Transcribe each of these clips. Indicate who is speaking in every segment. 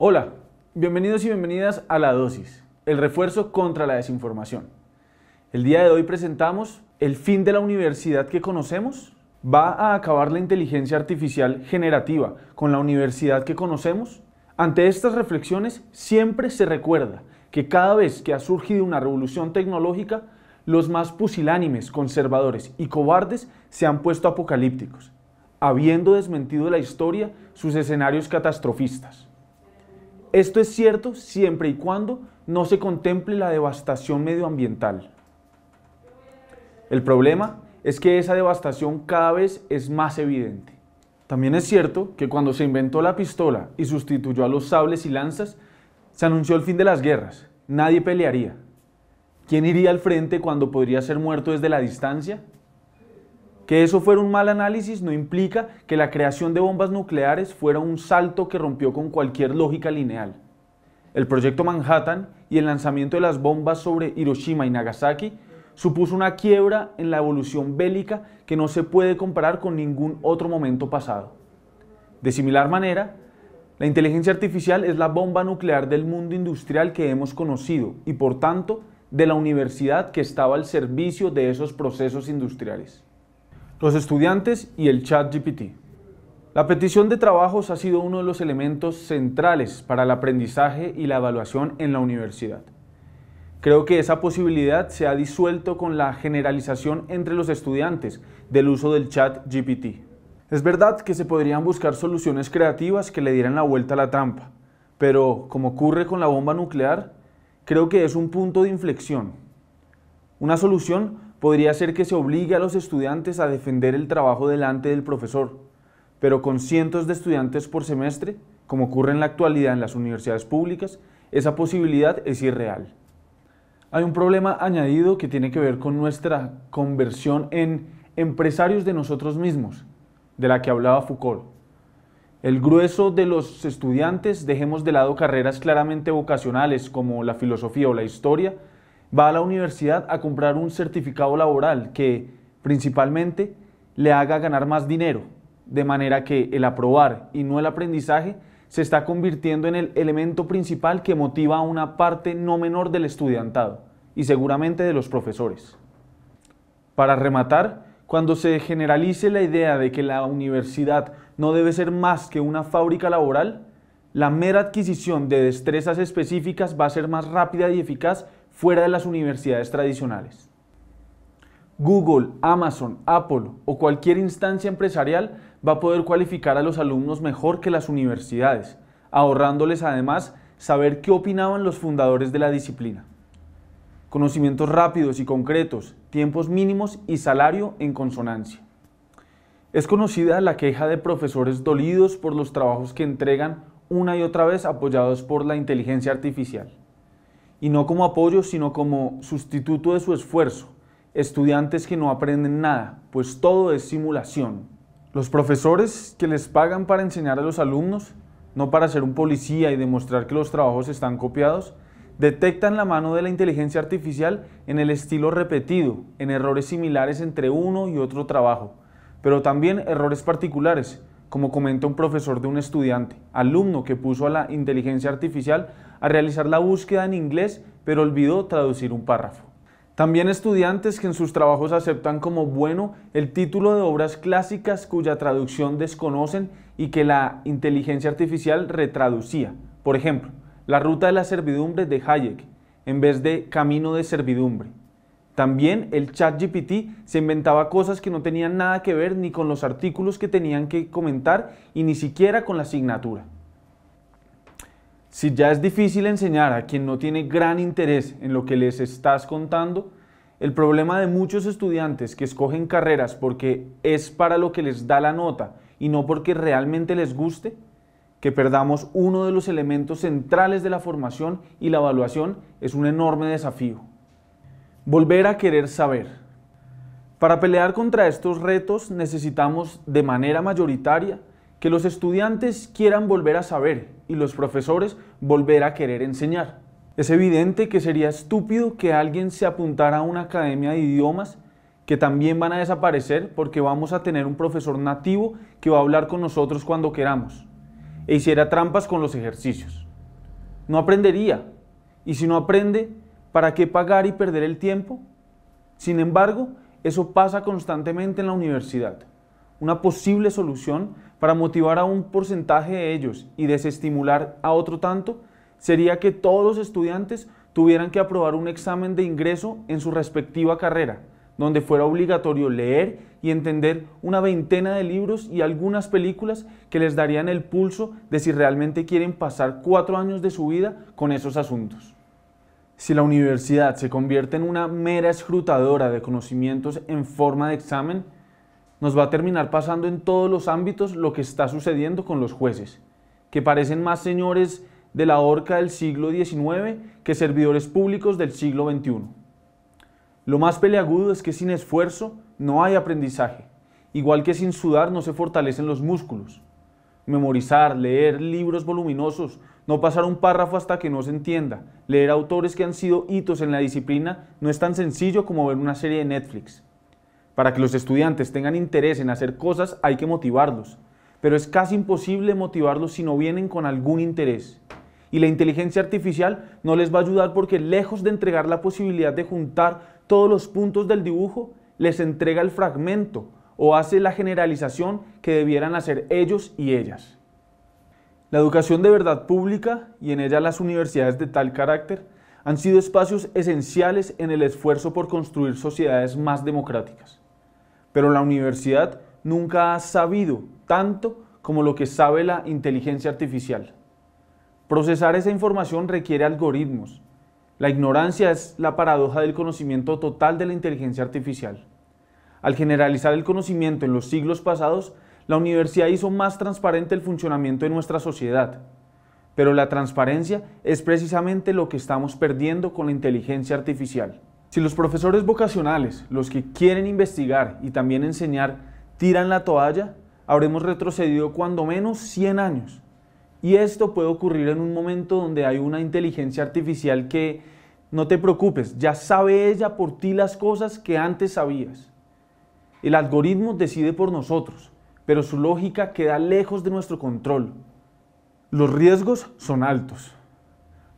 Speaker 1: Hola, bienvenidos y bienvenidas a La Dosis, el refuerzo contra la desinformación. El día de hoy presentamos el fin de la universidad que conocemos. ¿Va a acabar la inteligencia artificial generativa con la universidad que conocemos? Ante estas reflexiones siempre se recuerda que cada vez que ha surgido una revolución tecnológica, los más pusilánimes, conservadores y cobardes se han puesto apocalípticos, habiendo desmentido la historia sus escenarios catastrofistas. Esto es cierto siempre y cuando no se contemple la devastación medioambiental. El problema es que esa devastación cada vez es más evidente. También es cierto que cuando se inventó la pistola y sustituyó a los sables y lanzas, se anunció el fin de las guerras. Nadie pelearía. ¿Quién iría al frente cuando podría ser muerto desde la distancia? Que eso fuera un mal análisis no implica que la creación de bombas nucleares fuera un salto que rompió con cualquier lógica lineal. El proyecto Manhattan y el lanzamiento de las bombas sobre Hiroshima y Nagasaki supuso una quiebra en la evolución bélica que no se puede comparar con ningún otro momento pasado. De similar manera, la inteligencia artificial es la bomba nuclear del mundo industrial que hemos conocido y por tanto de la universidad que estaba al servicio de esos procesos industriales los estudiantes y el chat GPT. La petición de trabajos ha sido uno de los elementos centrales para el aprendizaje y la evaluación en la universidad. Creo que esa posibilidad se ha disuelto con la generalización entre los estudiantes del uso del chat GPT. Es verdad que se podrían buscar soluciones creativas que le dieran la vuelta a la trampa, pero como ocurre con la bomba nuclear, creo que es un punto de inflexión. Una solución podría ser que se obligue a los estudiantes a defender el trabajo delante del profesor, pero con cientos de estudiantes por semestre, como ocurre en la actualidad en las universidades públicas, esa posibilidad es irreal. Hay un problema añadido que tiene que ver con nuestra conversión en empresarios de nosotros mismos, de la que hablaba Foucault. El grueso de los estudiantes dejemos de lado carreras claramente vocacionales como la filosofía o la historia va a la universidad a comprar un certificado laboral que principalmente le haga ganar más dinero, de manera que el aprobar y no el aprendizaje se está convirtiendo en el elemento principal que motiva a una parte no menor del estudiantado y seguramente de los profesores. Para rematar, cuando se generalice la idea de que la universidad no debe ser más que una fábrica laboral, la mera adquisición de destrezas específicas va a ser más rápida y eficaz fuera de las universidades tradicionales. Google, Amazon, Apple o cualquier instancia empresarial va a poder cualificar a los alumnos mejor que las universidades, ahorrándoles además saber qué opinaban los fundadores de la disciplina. Conocimientos rápidos y concretos, tiempos mínimos y salario en consonancia. Es conocida la queja de profesores dolidos por los trabajos que entregan una y otra vez apoyados por la inteligencia artificial y no como apoyo, sino como sustituto de su esfuerzo. Estudiantes que no aprenden nada, pues todo es simulación. Los profesores que les pagan para enseñar a los alumnos, no para ser un policía y demostrar que los trabajos están copiados, detectan la mano de la inteligencia artificial en el estilo repetido, en errores similares entre uno y otro trabajo, pero también errores particulares, como comenta un profesor de un estudiante, alumno que puso a la inteligencia artificial a realizar la búsqueda en inglés, pero olvidó traducir un párrafo. También estudiantes que en sus trabajos aceptan como bueno el título de obras clásicas cuya traducción desconocen y que la inteligencia artificial retraducía. Por ejemplo, La Ruta de la Servidumbre de Hayek, en vez de Camino de Servidumbre. También el chat GPT se inventaba cosas que no tenían nada que ver ni con los artículos que tenían que comentar y ni siquiera con la asignatura. Si ya es difícil enseñar a quien no tiene gran interés en lo que les estás contando, el problema de muchos estudiantes que escogen carreras porque es para lo que les da la nota y no porque realmente les guste, que perdamos uno de los elementos centrales de la formación y la evaluación es un enorme desafío. Volver a querer saber. Para pelear contra estos retos necesitamos de manera mayoritaria que los estudiantes quieran volver a saber y los profesores volver a querer enseñar. Es evidente que sería estúpido que alguien se apuntara a una academia de idiomas que también van a desaparecer porque vamos a tener un profesor nativo que va a hablar con nosotros cuando queramos e hiciera trampas con los ejercicios. No aprendería y si no aprende ¿Para qué pagar y perder el tiempo? Sin embargo, eso pasa constantemente en la universidad. Una posible solución para motivar a un porcentaje de ellos y desestimular a otro tanto sería que todos los estudiantes tuvieran que aprobar un examen de ingreso en su respectiva carrera, donde fuera obligatorio leer y entender una veintena de libros y algunas películas que les darían el pulso de si realmente quieren pasar cuatro años de su vida con esos asuntos. Si la universidad se convierte en una mera escrutadora de conocimientos en forma de examen, nos va a terminar pasando en todos los ámbitos lo que está sucediendo con los jueces, que parecen más señores de la horca del siglo XIX que servidores públicos del siglo XXI. Lo más peleagudo es que sin esfuerzo no hay aprendizaje, igual que sin sudar no se fortalecen los músculos memorizar, leer libros voluminosos, no pasar un párrafo hasta que no se entienda, leer autores que han sido hitos en la disciplina no es tan sencillo como ver una serie de Netflix. Para que los estudiantes tengan interés en hacer cosas hay que motivarlos, pero es casi imposible motivarlos si no vienen con algún interés. Y la inteligencia artificial no les va a ayudar porque lejos de entregar la posibilidad de juntar todos los puntos del dibujo, les entrega el fragmento, o hace la generalización que debieran hacer ellos y ellas. La educación de verdad pública, y en ella las universidades de tal carácter, han sido espacios esenciales en el esfuerzo por construir sociedades más democráticas. Pero la universidad nunca ha sabido tanto como lo que sabe la inteligencia artificial. Procesar esa información requiere algoritmos. La ignorancia es la paradoja del conocimiento total de la inteligencia artificial. Al generalizar el conocimiento en los siglos pasados, la universidad hizo más transparente el funcionamiento de nuestra sociedad. Pero la transparencia es precisamente lo que estamos perdiendo con la inteligencia artificial. Si los profesores vocacionales, los que quieren investigar y también enseñar, tiran la toalla, habremos retrocedido cuando menos 100 años. Y esto puede ocurrir en un momento donde hay una inteligencia artificial que, no te preocupes, ya sabe ella por ti las cosas que antes sabías. El algoritmo decide por nosotros, pero su lógica queda lejos de nuestro control. Los riesgos son altos.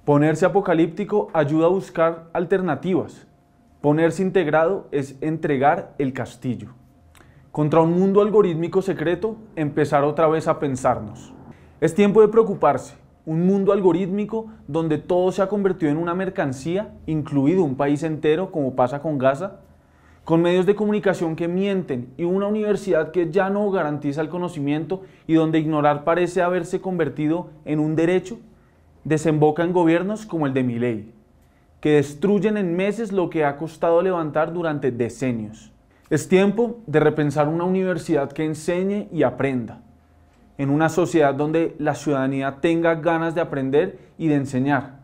Speaker 1: Ponerse apocalíptico ayuda a buscar alternativas. Ponerse integrado es entregar el castillo. Contra un mundo algorítmico secreto, empezar otra vez a pensarnos. Es tiempo de preocuparse. Un mundo algorítmico donde todo se ha convertido en una mercancía, incluido un país entero como pasa con Gaza, con medios de comunicación que mienten y una universidad que ya no garantiza el conocimiento y donde ignorar parece haberse convertido en un derecho, desemboca en gobiernos como el de Milei, que destruyen en meses lo que ha costado levantar durante decenios. Es tiempo de repensar una universidad que enseñe y aprenda, en una sociedad donde la ciudadanía tenga ganas de aprender y de enseñar,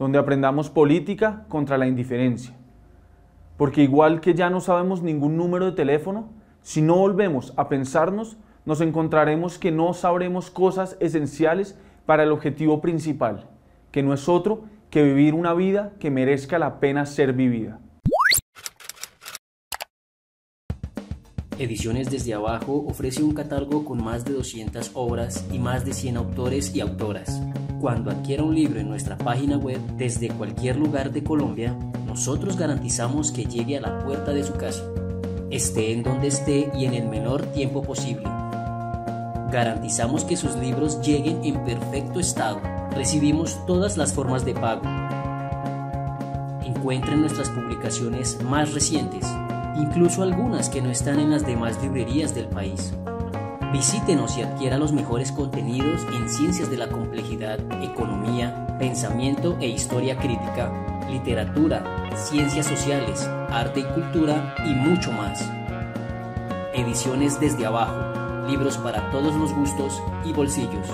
Speaker 1: donde aprendamos política contra la indiferencia porque igual que ya no sabemos ningún número de teléfono, si no volvemos a pensarnos, nos encontraremos que no sabremos cosas esenciales para el objetivo principal, que no es otro que vivir una vida que merezca la pena ser vivida. Ediciones desde abajo ofrece un catálogo con más de 200 obras y más de 100 autores y autoras. Cuando adquiera un libro en nuestra página web desde cualquier lugar de Colombia, nosotros garantizamos que llegue a la puerta de su casa, esté en donde esté y en el menor tiempo posible. Garantizamos que sus libros lleguen en perfecto estado. Recibimos todas las formas de pago. Encuentren nuestras publicaciones más recientes, incluso algunas que no están en las demás librerías del país. Visítenos y adquiera los mejores contenidos en ciencias de la complejidad, economía, pensamiento e historia crítica, literatura, ciencias sociales, arte y cultura y mucho más. Ediciones desde abajo, libros para todos los gustos y bolsillos.